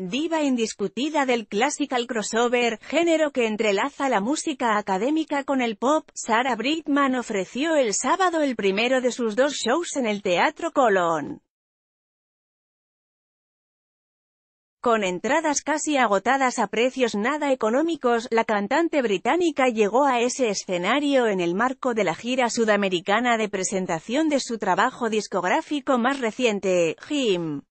Diva indiscutida del classical crossover, género que entrelaza la música académica con el pop, Sarah Brightman ofreció el sábado el primero de sus dos shows en el Teatro Colón. Con entradas casi agotadas a precios nada económicos, la cantante británica llegó a ese escenario en el marco de la gira sudamericana de presentación de su trabajo discográfico más reciente, Jim.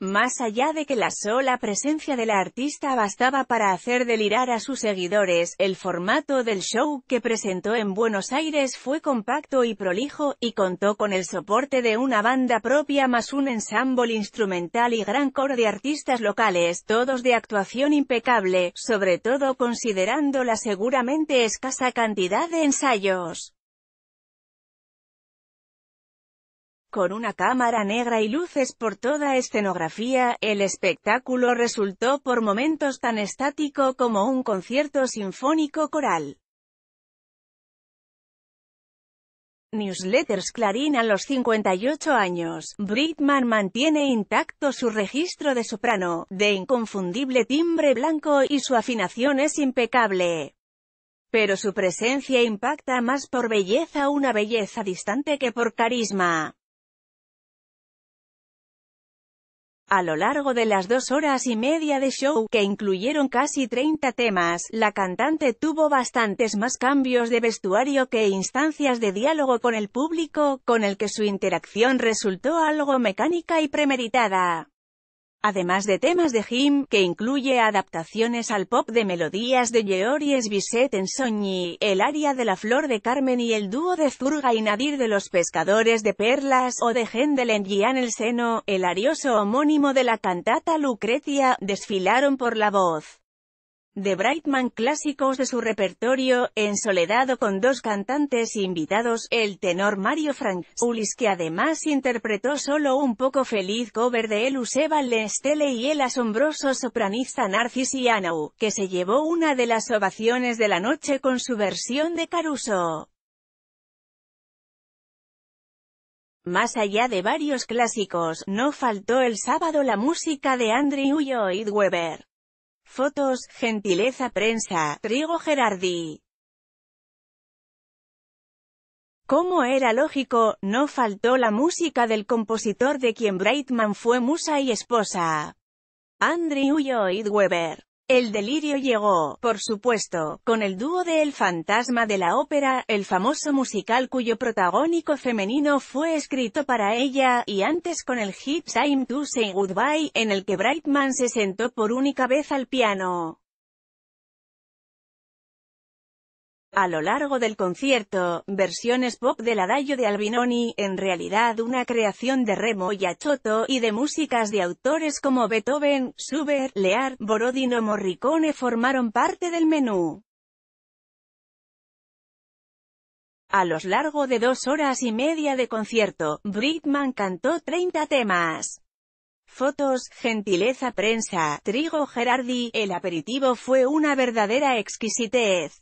Más allá de que la sola presencia de la artista bastaba para hacer delirar a sus seguidores, el formato del show que presentó en Buenos Aires fue compacto y prolijo, y contó con el soporte de una banda propia más un ensamble instrumental y gran coro de artistas locales, todos de actuación impecable, sobre todo considerando la seguramente escasa cantidad de ensayos. Con una cámara negra y luces por toda escenografía, el espectáculo resultó por momentos tan estático como un concierto sinfónico coral. Newsletters Clarín a los 58 años, Britman mantiene intacto su registro de soprano, de inconfundible timbre blanco y su afinación es impecable. Pero su presencia impacta más por belleza una belleza distante que por carisma. A lo largo de las dos horas y media de show, que incluyeron casi 30 temas, la cantante tuvo bastantes más cambios de vestuario que instancias de diálogo con el público, con el que su interacción resultó algo mecánica y premeditada además de temas de Jim, que incluye adaptaciones al pop de melodías de Georges Bisset en Soñi, el área de la flor de Carmen y el dúo de Zurga y Nadir de los pescadores de perlas o de Hendel en Gian el seno, el arioso homónimo de la cantata Lucrecia, desfilaron por la voz de Brightman clásicos de su repertorio, en soledad con dos cantantes invitados, el tenor Mario Frank Ulis que además interpretó solo un poco feliz cover de Eluseva Lestele y el asombroso sopranista Narcis que se llevó una de las ovaciones de la noche con su versión de Caruso. Más allá de varios clásicos, no faltó el sábado la música de Andrew Lloyd Webber. Fotos, Gentileza Prensa, Trigo Gerardi. Como era lógico, no faltó la música del compositor de quien Brightman fue musa y esposa. Andrew Lloyd Webber. El delirio llegó, por supuesto, con el dúo de El Fantasma de la Ópera, el famoso musical cuyo protagónico femenino fue escrito para ella, y antes con el hit Time to Say Goodbye, en el que Brightman se sentó por única vez al piano. A lo largo del concierto, versiones pop de adagio de Albinoni, en realidad una creación de Remo y Achoto y de músicas de autores como Beethoven, Schubert, Lear, Borodino Morricone formaron parte del menú. A lo largo de dos horas y media de concierto, Brickman cantó 30 temas. Fotos, gentileza prensa, trigo Gerardi, el aperitivo fue una verdadera exquisitez.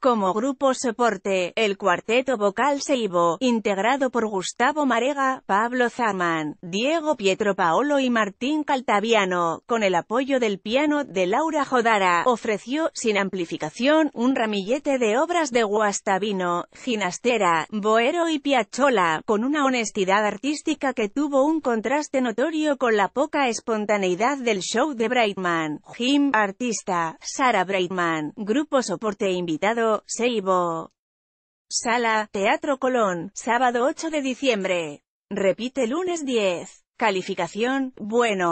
Como grupo soporte, el cuarteto vocal Seibo, integrado por Gustavo Marega, Pablo Zaman, Diego Pietro Paolo y Martín Caltaviano, con el apoyo del piano de Laura Jodara, ofreció, sin amplificación, un ramillete de obras de Guastavino, Ginastera, Boero y Piazzolla, con una honestidad artística que tuvo un contraste notorio con la poca espontaneidad del show de Brightman. Jim, artista, Sara Brightman, grupo soporte invitado Seibo. Sala, Teatro Colón, sábado 8 de diciembre. Repite lunes 10. Calificación, bueno.